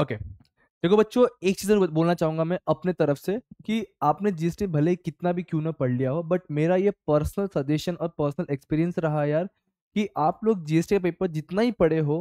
okay देखो बच्चों एक चीज बोलना चाहूंगा मैं अपने तरफ से कि आपने जीएसटी भले कितना भी क्यों ना पढ़ लिया हो बट मेरा ये पर्सनल सजेशन और पर्सनल एक्सपीरियंस रहा यार कि आप लोग जीएसटी का पेपर जितना ही पढ़े हो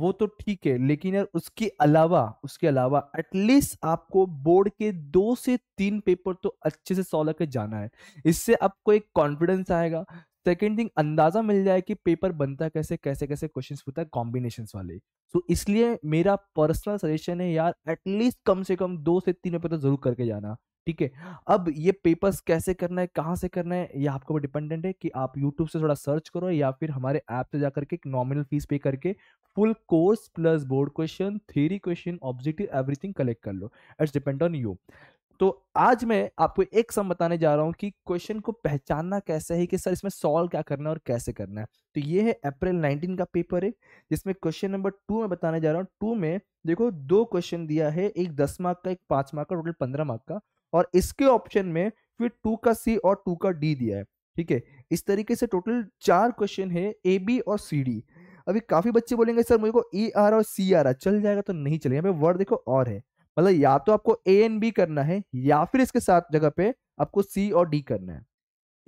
वो तो ठीक है लेकिन यार उसके अलावा उसके अलावा एटलीस्ट आपको बोर्ड के दो से तीन पेपर तो अच्छे से सॉल्व करके जाना है इससे आपको एक कॉन्फिडेंस आएगा सेकेंड थिंग अंदाजा मिल जाए कि पेपर बनता कैसे कैसे कैसे क्वेश्चन होता है कॉम्बिनेशन वाले सो so, इसलिए मेरा पर्सनल सजेशन है यार एटलीस्ट कम से कम दो से तीन पेपर तो जरूर करके जाना ठीक है अब ये पेपर्स कैसे करना है कहाँ से करना है ये आपको डिपेंडेंट है कि आप यूट्यूब से थोड़ा सर्च करो या फिर हमारे ऐप से जाकर करके नॉमिनल फीस पे करके full course plus board question theory question objective everything collect कर लो इट्स डिपेंड ऑन यू तो आज मैं आपको एक सम बताने जा रहा हूँ कि क्वेश्चन को पहचानना कैसे है कि सर इसमें सॉल्व क्या करना है और कैसे करना है तो ये है अप्रैल 19 का पेपर है जिसमें क्वेश्चन नंबर टू में बताने जा रहा हूँ टू में देखो दो क्वेश्चन दिया है एक दस मार्क का एक पाँच मार्क का टोटल पंद्रह मार्क का और इसके ऑप्शन में फिर टू का सी और टू का डी दिया है ठीक है इस तरीके से टोटल चार क्वेश्चन है ए बी और सी डी अभी काफ़ी बच्चे बोलेंगे सर मुझे को ई e, आर और सी आर चल जाएगा तो नहीं चलेगा वर्ड देखो और है मतलब या तो आपको ए एन बी करना है या फिर इसके साथ जगह पे आपको सी और डी करना है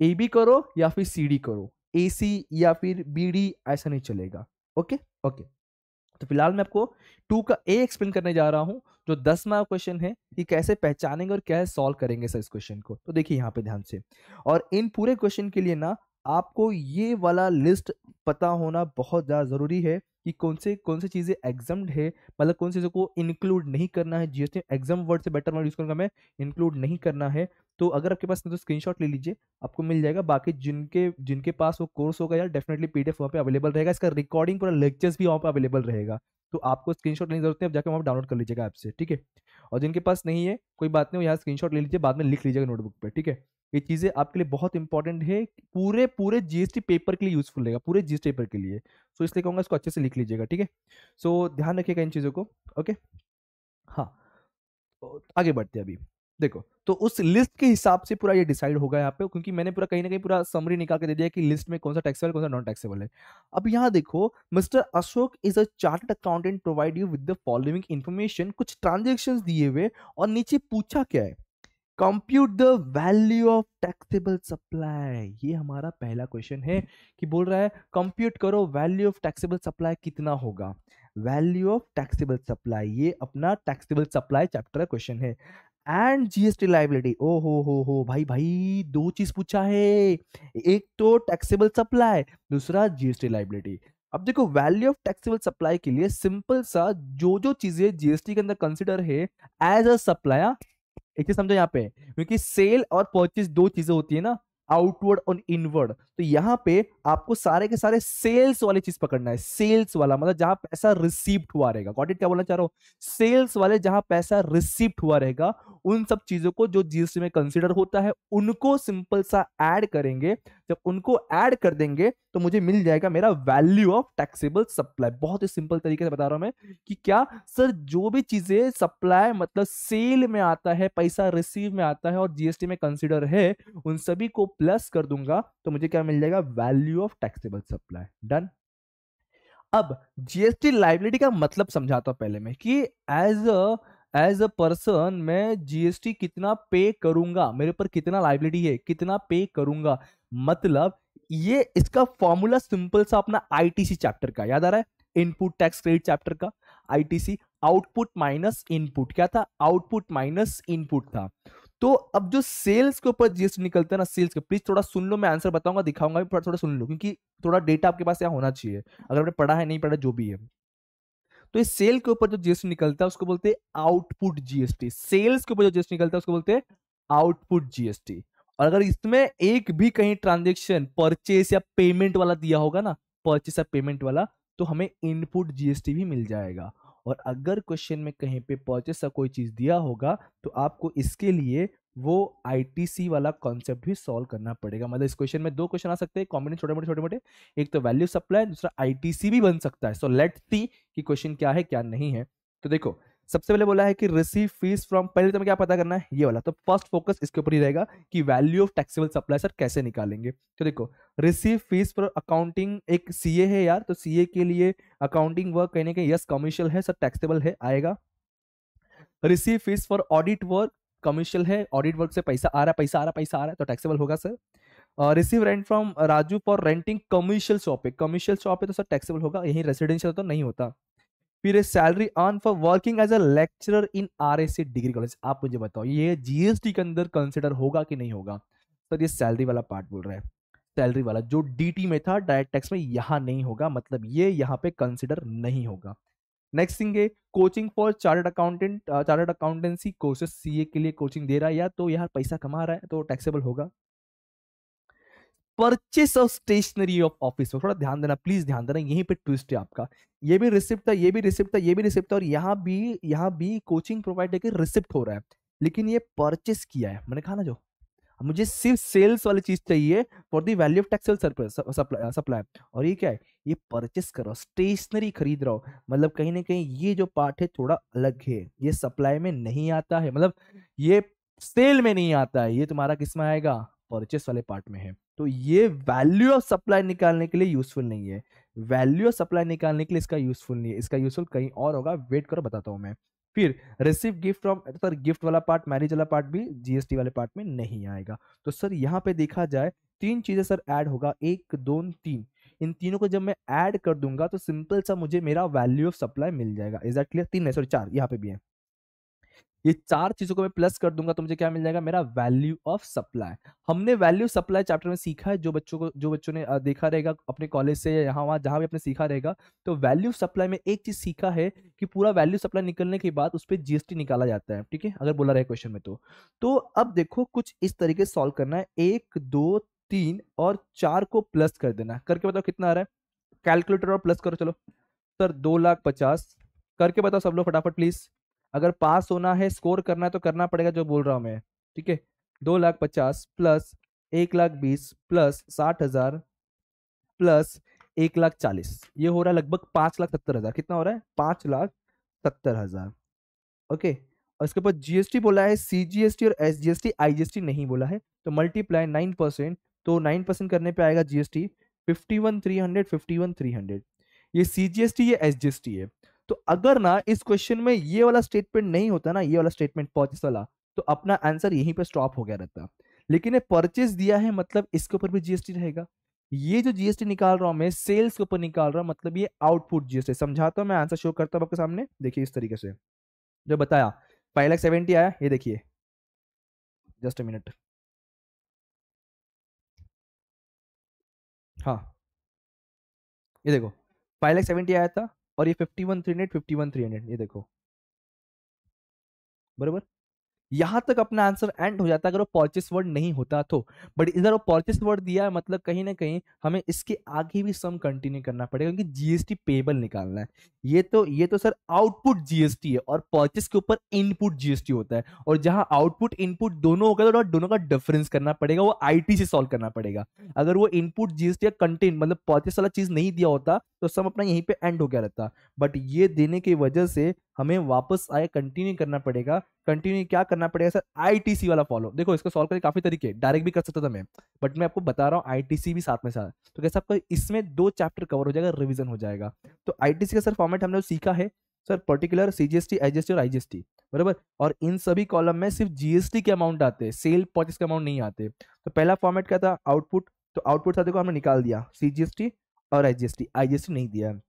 ए बी करो या फिर सी डी करो ए सी या फिर बी डी ऐसा नहीं चलेगा ओके ओके तो फिलहाल मैं आपको टू का ए एक्सप्लेन करने जा रहा हूँ जो दस मार्क क्वेश्चन है कि कैसे पहचानेंगे और कैसे सॉल्व करेंगे सर इस क्वेश्चन को तो देखिए यहाँ पे ध्यान से और इन पूरे क्वेश्चन के लिए ना आपको ये वाला लिस्ट पता होना बहुत ज़्यादा ज़रूरी है कि कौन से कौन से चीज़ें एग्जाम्ड है मतलब कौन से चीज़ों को इंक्लूड नहीं करना है जीएसटी एग्जाम वर्ड से बेटर वर्ड यूज़ करूँगा मैं इंक्लूड नहीं करना है तो अगर आपके पास नहीं तो स्क्रीनशॉट ले लीजिए आपको मिल जाएगा बाकी जिनके जिनके पास वो कोर्स होगा यार डेफिनेटली पी डी एफ वहाँ पे अवेलेबल रहेगा इसका रिकॉर्डिंग पूरा लेक्चर्स भी वहाँ पर अवेलेबल रहेगा तो आपको स्क्रीनशॉट लेने की जरूरत है आप जाकर वहाँ डाउनलोड कर लीजिएगा ऐप से ठीक है और जिनके पास नहीं है कोई बात नहीं यहाँ स्क्रीनशॉट ले लीजिए बाद में लिख लीजिएगा नोटबुक पर ठीक है ये चीज़ें आपके लिए बहुत इंपॉर्टेंट है पूरे पूरे जीएसटी पेपर के लिए यूजफुल रहेगा पूरे जीएसटी पेपर के लिए सो so, इसलिए कहूँगा इसको अच्छे से लिख लीजिएगा ठीक है सो so, ध्यान रखिएगा इन चीज़ों को ओके हाँ तो आगे बढ़ते हैं अभी देखो तो उस लिस्ट के हिसाब से पूरा ये डिसाइड होगा यहाँ पे क्योंकि मैंने पूरा कहीं ना कहीं पूरा समरी निकाल के दे दिया कि लिस्ट में कौन सा टैक्सेबल कौन सा नॉन टैक्सेबल है अब यहाँ देखो mister Ashok is a chartered accountant provide you with the following information कुछ ट्रांजेक्शन दिए हुए और नीचे पूछा क्या है compute the value of taxable supply ये हमारा पहला क्वेश्चन है कि बोल रहा है कंप्यूट करो वैल्यू ऑफ टैक्सेबल सप्लाई कितना होगा वैल्यू ऑफ टैक्सेबल सप्लाई ये अपना टैक्सेबल सप्लाई चैप्टर का क्वेश्चन है एंड जीएसटी लाइबिलिटी ओ हो हो हो भाई भाई दो चीज पूछा है एक तो टैक्सेबल सप्लाई दूसरा जीएसटी लाइबिलिटी अब देखो वैल्यू ऑफ टैक्सेबल सप्लाई के लिए सिंपल सा जो जो चीजें जीएसटी के अंदर कंसिडर है एज अ सप्लायर एक चीज समझो यहाँ पे क्योंकि सेल और परचेज दो चीजें होती है ना आउटवर्ड और इनवर्ड तो यहाँ पे आपको सारे के सारे सेल्स वाली चीज पकड़ना है सेल्स वाला मतलब जहां पैसा रिसीव्ड हुआ रहेगा क्या बोलना चाह रहा हूँ सेल्स वाले जहां पैसा रिसीव्ड हुआ रहेगा उन सब चीजों को जो जीएसटी में कंसिडर होता है उनको सिंपल सा ऐड करेंगे जब उनको ऐड कर देंगे तो मुझे मिल जाएगा मेरा वैल्यू ऑफ टैक्सेबल सप्लाई बहुत ही सिंपल तरीके से बता रहा हूं मैं कि क्या सर जो भी चीजें सप्लाई मतलब सेल में आता है पैसा रिसीव में आता है और जीएसटी में कंसिडर है उन सभी को प्लस कर दूंगा तो मुझे क्या मिल जाएगा value of taxable supply done अब जीएसटी लाइबिलिटी का मतलब समझाता हूं पहले मैं कि as a as a person मैं जीएसटी कितना पे करूंगा मेरे पर कितना लाइबिलिटी है कितना पे करूंगा मतलब ये इसका फॉर्मूला सिंपल सा अपना आईटीसी चैप्टर का याद आ रहा है इनपुट टैक्स क्रेडिट चैप्टर का आईटीसी आउटपुट माइनस इनपुट क्या था आउटपुट माइनस इनपुट था तो अब जो सेल्स के ऊपर जीएसटी निकलता है ना सेल्स के प्लीज थोड़ा सुन लो मैं आंसर बताऊंगा दिखाऊंगा थोड़ा सुन लो क्योंकि थोड़ा डेटा आपके पास यहाँ होना चाहिए अगर आपने पढ़ा है नहीं पढ़ा जो भी है तो इस सेल के ऊपर जो जीएसटी निकलता है उसको बोलते हैं आउटपुट जीएसटी सेल्स के ऊपर जो जीएसटी निकलता है उसको बोलते हैं आउटपुट जीएसटी और अगर इसमें एक भी कहीं ट्रांजेक्शन परचेस या पेमेंट वाला दिया होगा ना परचेस या पेमेंट वाला तो हमें इनपुट जीएसटी भी मिल जाएगा और अगर क्वेश्चन में कहीं पे परचेस या कोई चीज दिया होगा तो आपको इसके लिए वो आईटीसी वाला कॉन्सेप्ट भी सॉल्व करना पड़ेगा मतलब इस क्वेश्चन में दो क्वेश्चन आ सकते हैं कॉम्बिनेशन छोटे मोटे छोटे मोटे एक तो वैल्यू सप्लाई दूसरा आईटीसी भी बन सकता है सो लेट सी कि क्वेश्चन क्या है क्या नहीं है तो देखो सबसे पहले बोला है कि रिसीव फीस फ्रॉम पहले तो हमें क्या पता करना है ये वाला तो फर्स्ट फोकस इसके ऊपर ही रहेगा कि value of taxable supply sir कैसे निकालेंगे तो देखो रिसीव फीस फॉर अकाउंटिंग एक सीए है यार तो सीए के लिए अकाउंटिंग वर्क कहने के यस कमर्शियल है सर टैक्सेबल है आएगा receive fees for audit work commercial है ऑडिट वर्क से पैसा आ रहा है पैसा आ रहा है पैसा आ रहा है तो टैक्सेबल होगा sir receive rent from Raju for renting commercial shop है कमर्शियल शॉप है तो सर टैक्सेबल होगा यही रेसिडेंशियल तो नहीं होता फिर salary earn for working as a lecturer in R S C degree college आप मुझे बताओ ये जीएसटी के अंदर कंसिडर होगा कि नहीं होगा सर ये सैलरी वाला पार्ट बोल रहा है सैलरी वाला जो डीटी में था डायरेक्ट टैक्स में यहाँ नहीं होगा मतलब ये यहाँ पे कंसिडर नहीं होगा नेक्स्ट थिंग है coaching for chartered accountant chartered accountancy courses CA के लिए कोचिंग दे रहा है या तो यार पैसा कमा रहा है तो टैक्सेबल होगा purchase of stationery of office थोड़ा ध्यान देना प्लीज ध्यान देना यहीं पे ट्विस्ट है आपका ये भी रिसिप्ट था ये भी रिसिप्ट था ये भी रिसिप्ट था और यहाँ भी यहाँ भी कोचिंग प्रोवाइड करके रिसिप्ट हो रहा है लेकिन ये परचेस किया है मैंने कहा ना जो मुझे सिर्फ सेल्स वाली चीज चाहिए for the value of taxable supply और ये क्या है ये परचेस करो स्टेशनरी खरीद रहा मतलब कहीं ना कहीं ये जो पार्ट है थोड़ा अलग है ये सप्लाई में नहीं आता है मतलब ये सेल में नहीं आता है ये तुम्हारा किस में आएगा परचेस वाले पार्ट में है तो ये वैल्यू ऑफ सप्लाई निकालने के लिए यूजफुल नहीं है वैल्यू ऑफ सप्लाई निकालने के लिए इसका यूजफुल नहीं है इसका यूजफुल कहीं और होगा वेट करो बताता हूँ मैं फिर receive gift from sir gift वाला पार्ट मैरिज वाला पार्ट भी जीएसटी वाले पार्ट में नहीं आएगा तो सर यहाँ पे देखा जाए तीन चीज़ें सर ऐड होगा एक दो तीन इन तीनों को जब मैं ऐड कर दूंगा तो सिंपल सा मुझे मेरा वैल्यू ऑफ सप्लाई मिल जाएगा क्लियर तीन है सॉरी चार यहाँ पे भी है ये चार चीजों को मैं प्लस कर दूंगा तो मुझे क्या मिल जाएगा मेरा वैल्यू ऑफ सप्लाई हमने वैल्यू सप्लाई चैप्टर में सीखा है जो बच्चों को जो बच्चों ने देखा रहेगा अपने कॉलेज से यहाँ वहाँ जहाँ भी अपने सीखा रहेगा तो वैल्यू सप्लाई में एक चीज सीखा है कि पूरा वैल्यू सप्लाई निकलने के बाद उस पर जीएसटी निकाला जाता है ठीक है अगर बोला रहे क्वेश्चन में तो तो अब देखो कुछ इस तरीके से सॉल्व करना है एक दो तीन और चार को प्लस कर देना करके बताओ कितना आ रहा है कैलकुलेटर और प्लस करो चलो सर दो लाख पचास करके बताओ सब लोग फटाफट प्लीज अगर पास होना है स्कोर करना है तो करना पड़ेगा जो बोल रहा हूँ मैं ठीक है दो लाख पचास प्लस एक लाख बीस प्लस साठ हजार प्लस एक लाख चालीस ये हो रहा है लगभग पाँच लाख सत्तर हजार कितना हो रहा है पाँच लाख सत्तर हजार ओके और इसके ऊपर जीएसटी बोला है सीजीएसटी और एसजीएसटी आईजीएसटी नहीं बोला है तो मल्टीप्लाई नाइन परसेंट तो नाइन परसेंट करने पे आएगा GST fifty one three hundred fifty one three hundred ये सीजीएसटी ये एसजीएसटी है तो अगर ना इस क्वेश्चन में ये वाला स्टेटमेंट नहीं होता ना ये वाला स्टेटमेंट परचेस वाला तो अपना आंसर यहीं पर स्टॉप हो गया रहता लेकिन ये परचेस दिया है मतलब इसके ऊपर भी जीएसटी रहेगा ये जो जीएसटी निकाल रहा हूं मैं सेल्स के ऊपर निकाल रहा हूं मतलब ये आउटपुट जीएसटी समझाता हूं मैं आंसर शो करता हूं आपके सामने देखिए इस तरीके से जो बताया लाख सेवेंटी आया ये देखिए जस्ट अ मिनट हाँ ये देखो फाइव लाख सेवेंटी आया था और ये fifty one three hundred fifty one three hundred ये देखो बराबर यहां तक अपना आंसर एंड हो जाता अगर वो पॉर्चिस वर्ड नहीं होता तो बट इधर वो पॉर्चिस वर्ड दिया है मतलब कहीं ना कहीं हमें इसके आगे भी सम कंटिन्यू करना पड़ेगा क्योंकि जीएसटी पेबल निकालना है ये तो ये तो सर आउटपुट जीएसटी है और पॉर्चिस के ऊपर इनपुट जीएसटी होता है और जहां आउटपुट इनपुट दोनों होगा तो दोनों का डिफरेंस करना पड़ेगा वो टी से सॉल्व करना पड़ेगा अगर वो इनपुट जीएसटी या कंटेंट मतलब पॉर्चिस वाला चीज नहीं दिया होता तो सब अपना यहीं पे एंड हो गया रहता बट ये देने की वजह से हमें वापस आए कंटिन्यू करना पड़ेगा कंटिन्यू क्या करना पड़ेगा सर आईटीसी वाला फॉलो देखो इसको सॉल्व करने काफ़ी तरीके डायरेक्ट भी कर सकता था मैं बट मैं आपको बता रहा हूँ आईटीसी भी साथ में साथ तो कैसे आपका इसमें दो चैप्टर कवर हो जाएगा रिविजन हो जाएगा तो आईटीसी का सर फॉर्मेट हमने सीखा है sir particular C G S T H और आई बराबर और इन सभी कॉलम में सिर्फ जीएसटी के अमाउंट आते हैं सेल पॉचिस के अमाउंट नहीं आते तो पहला फॉर्मेट क्या था आउटपुट तो आउटपुट था देखो हमने निकाल दिया सी जी एस टी और आईजीएसटी आईजीएसटी नहीं दिया है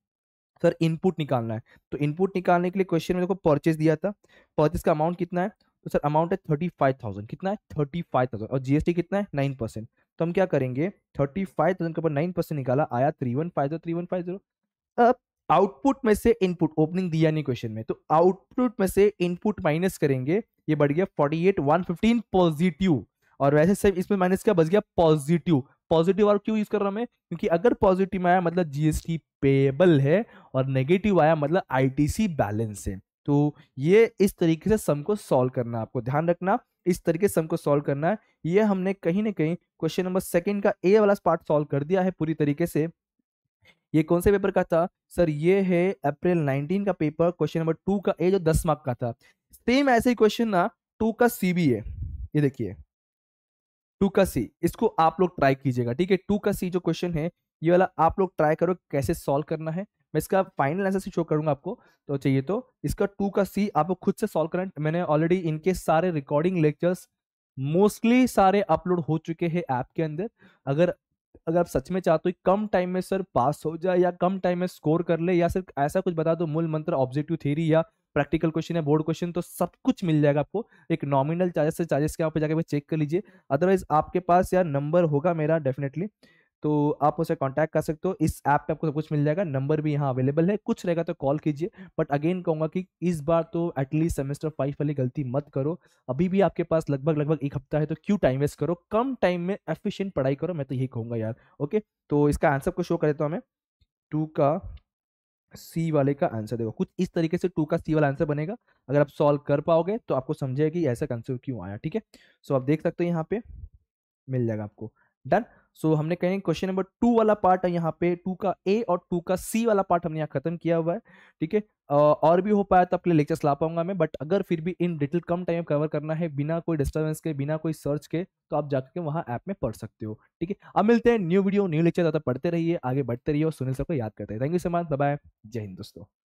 सर इनपुट निकालना है तो इनपुट निकालने के लिए क्वेश्चन में देखो परचेज दिया था परचेज का अमाउंट कितना है तो सर अमाउंट है थर्टी फाइव थाउजेंड कितना है थर्टी फाइव थाउजेंड और जीएसटी कितना है नाइन परसेंट तो हम क्या करेंगे थर्टी फाइव थाउजेंड के ऊपर नाइन परसेंट निकाला आया three one five zero three one five zero अब आउटपुट में से इनपुट ओपनिंग दिया नहीं क्वेश्चन में तो आउटपुट में से इनपुट माइनस करेंगे ये बढ़ गया forty eight one fifteen positive और वैसे सिर्फ इसमें माइनस क्या बच गया पॉजिटिव पॉजिटिव आर क्यों यूज कर रहा हूं मैं क्योंकि अगर पॉजिटिव आया मतलब जीएसटी पेएबल है और नेगेटिव आया मतलब आईटीसी बैलेंस है तो ये इस तरीके से सम को सॉल्व करना आपको ध्यान रखना इस तरीके से सम को सॉल्व करना है ये हमने कहीं ना कहीं क्वेश्चन नंबर सेकंड का ए वाला पार्ट सॉल्व कर दिया है पूरी तरीके से ये कौन से पेपर का था सर ये है अप्रैल 19 का पेपर क्वेश्चन नंबर टू का ए जो दस मार्क का था सेम ऐसे ही क्वेश्चन ना टू का सी बी है ये देखिए टू का सी इसको आप लोग ट्राई कीजिएगा ठीक है टू का सी जो क्वेश्चन है ये वाला आप लोग ट्राई करो कैसे सॉल्व करना है मैं इसका फाइनल आंसर से शो करूंगा आपको तो चाहिए तो इसका टू का सी आपको खुद से सॉल्व करें मैंने ऑलरेडी इनके सारे रिकॉर्डिंग लेक्चर्स मोस्टली सारे अपलोड हो चुके हैं ऐप के अंदर अगर अगर आप सच में चाहते हो कम टाइम में सर पास हो जाए या कम टाइम में स्कोर कर ले या सिर्फ ऐसा कुछ बता दो मूल मंत्र ऑब्जेक्टिव थ्योरी या प्रैक्टिकल क्वेश्चन है बोर्ड क्वेश्चन तो सब कुछ मिल जाएगा आपको एक नॉमिनल चार्जेस से चार्जेस के यहाँ पे जाके चेक कर लीजिए अदरवाइज आपके पास यार नंबर होगा मेरा डेफिनेटली तो आप उसे कॉन्टैक्ट कर सकते हो इस ऐप पे आपको सब कुछ मिल जाएगा नंबर भी यहाँ अवेलेबल है कुछ रहेगा तो कॉल कीजिए बट अगेन कहूँगा कि इस बार तो एटलीस्ट सेमेस्टर फाइव वाली गलती मत करो अभी भी आपके पास लगभग लगभग एक हफ्ता है तो क्यों टाइम वेस्ट करो कम टाइम में एफिशियंट पढ़ाई करो मैं तो यही कहूँगा यार ओके तो इसका आंसर को शो कर देता हूँ मैं टू का सी वाले का आंसर देगा कुछ इस तरीके से टू का सी वाला आंसर बनेगा अगर आप सॉल्व कर पाओगे तो आपको समझेगा कि ऐसा कंसेप्ट क्यों आया ठीक है सो आप देख सकते हो यहाँ पे मिल जाएगा आपको डन सो so, हमने कहेंगे क्वेश्चन नंबर टू वाला पार्ट है यहाँ पे टू का ए और टू का सी वाला पार्ट हमने यहाँ खत्म किया हुआ है ठीक है और भी हो पाया तो अपने लेक्चर्स ला पाऊंगा मैं बट अगर फिर भी इन डिटेल कम टाइम कवर करना है बिना कोई डिस्टर्बेंस के बिना कोई सर्च के तो आप जाकर के वहाँ ऐप में पढ़ सकते हो ठीक है अब मिलते हैं न्यू वीडियो न्यू लेक्चर ज़्यादा पढ़ते रहिए आगे बढ़ते रहिए और सुनील सबको याद करते हैं thank you so much bye जय हिंद दोस्तों